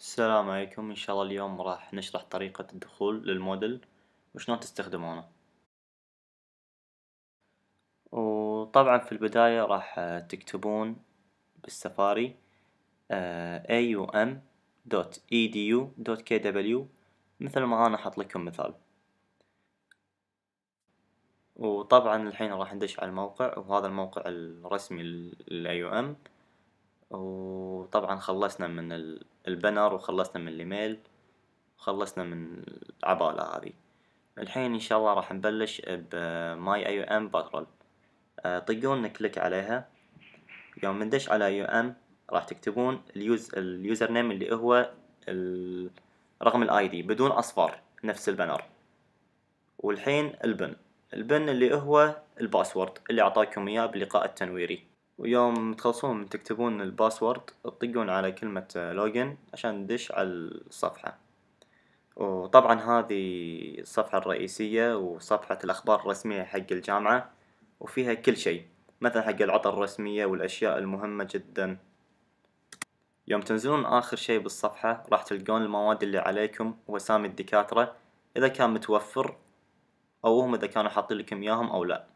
السلام عليكم ان شاء الله اليوم راح نشرح طريقة الدخول للموديل وشلون تستخدمونه وطبعا في البداية راح تكتبون بالسفاري آه، aum.edu.kw مثل ما انا حط لكم مثال وطبعا الحين راح ندش على الموقع وهذا الموقع الرسمي لل AUM وطبعا خلصنا من البنر وخلصنا من الإيميل وخلصنا من العبالة هذي، الحين إن شاء الله راح نبلش بماي اي أم باترول، آه، طقون كليك عليها يوم ندش على أيو أم راح تكتبون اليوز- اليوزر نيم اللي هو رقم الآي دي بدون أصفار نفس البنر، والحين البن، البن اللي هو الباسورد اللي أعطاكم إياه بلقاء التنويري. ويوم تخلصون تكتبون الباسورد تطقون على كلمة لوجن عشان تدش على الصفحة وطبعا هذي الصفحة الرئيسية وصفحة الأخبار الرسمية حق الجامعة وفيها كل شي مثلا حق العطل الرسمية والأشياء المهمة جدا يوم تنزلون آخر شي بالصفحة راح تلقون المواد اللي عليكم وأسامي الدكاترة إذا كان متوفر أو هم إذا كانوا حاطين لكم إياهم أو لأ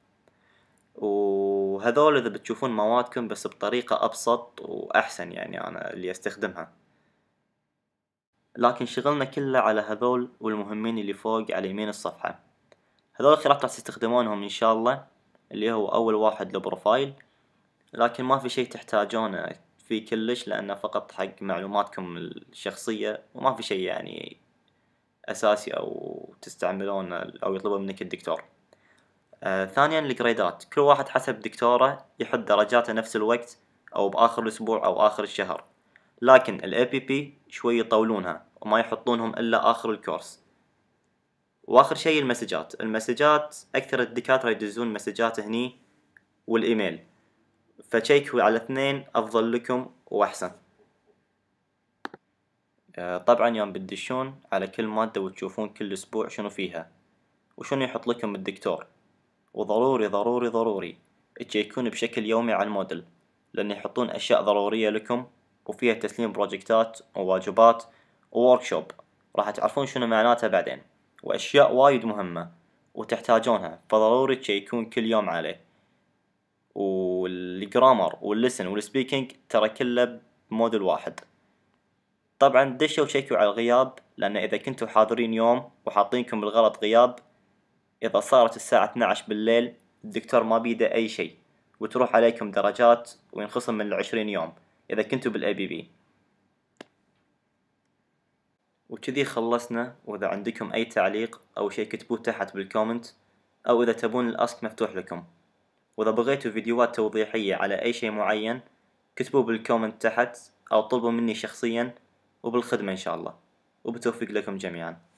وهذول اذا بتشوفون موادكم بس بطريقة ابسط واحسن يعني انا اللي استخدمها لكن شغلنا كله على هذول والمهمين اللي فوق على يمين الصفحة هذول الخيارات راح تستخدمونهم ان شاء الله اللي هو اول واحد البروفايل لكن ما في شي تحتاجونه في كلش لانه فقط حق معلوماتكم الشخصية وما في شي يعني اساسي او تستعملونه او يطلبه منك الدكتور آه ثانيا الجريدات كل واحد حسب دكتوره يحط درجاته نفس الوقت او باخر الاسبوع او اخر الشهر لكن الاي بي بي شوي يطولونها وما يحطونهم الا اخر الكورس واخر شيء المسجات المسجات اكثر الدكاتره يدزون مسجات هني والايميل فشيكوا على اثنين افضل لكم واحسن آه، طبعا يوم بتدشون على كل مادة وتشوفون كل اسبوع شنو فيها وشنو يحط لكم الدكتور وضروري ضروري ضروري تشيكون بشكل يومي على الموديل لأن يحطون أشياء ضرورية لكم وفيها تسليم بروجكتات وواجبات ووركشوب راح تعرفون شنو معناتها بعدين وأشياء وايد مهمة وتحتاجونها فضروري تشيكون كل يوم عليه والجرامر واللسن والسبيكينج ترى كله بموديل واحد طبعا دشوا وشيكوا على الغياب لأن إذا كنتوا حاضرين يوم وحاطينكم بالغلط غياب إذا صارت الساعة 12 بالليل الدكتور ما بيده أي شيء وتروح عليكم درجات وينخصم من العشرين يوم إذا كنتوا بالاي بي بي وكذي خلصنا وإذا عندكم أي تعليق أو شيء كتبوه تحت بالكومنت أو إذا تبون الأسك مفتوح لكم وإذا بغيتوا فيديوهات توضيحية على أي شيء معين كتبوه بالكومنت تحت أو طلبوا مني شخصيا وبالخدمة إن شاء الله وبتوفيق لكم جميعاً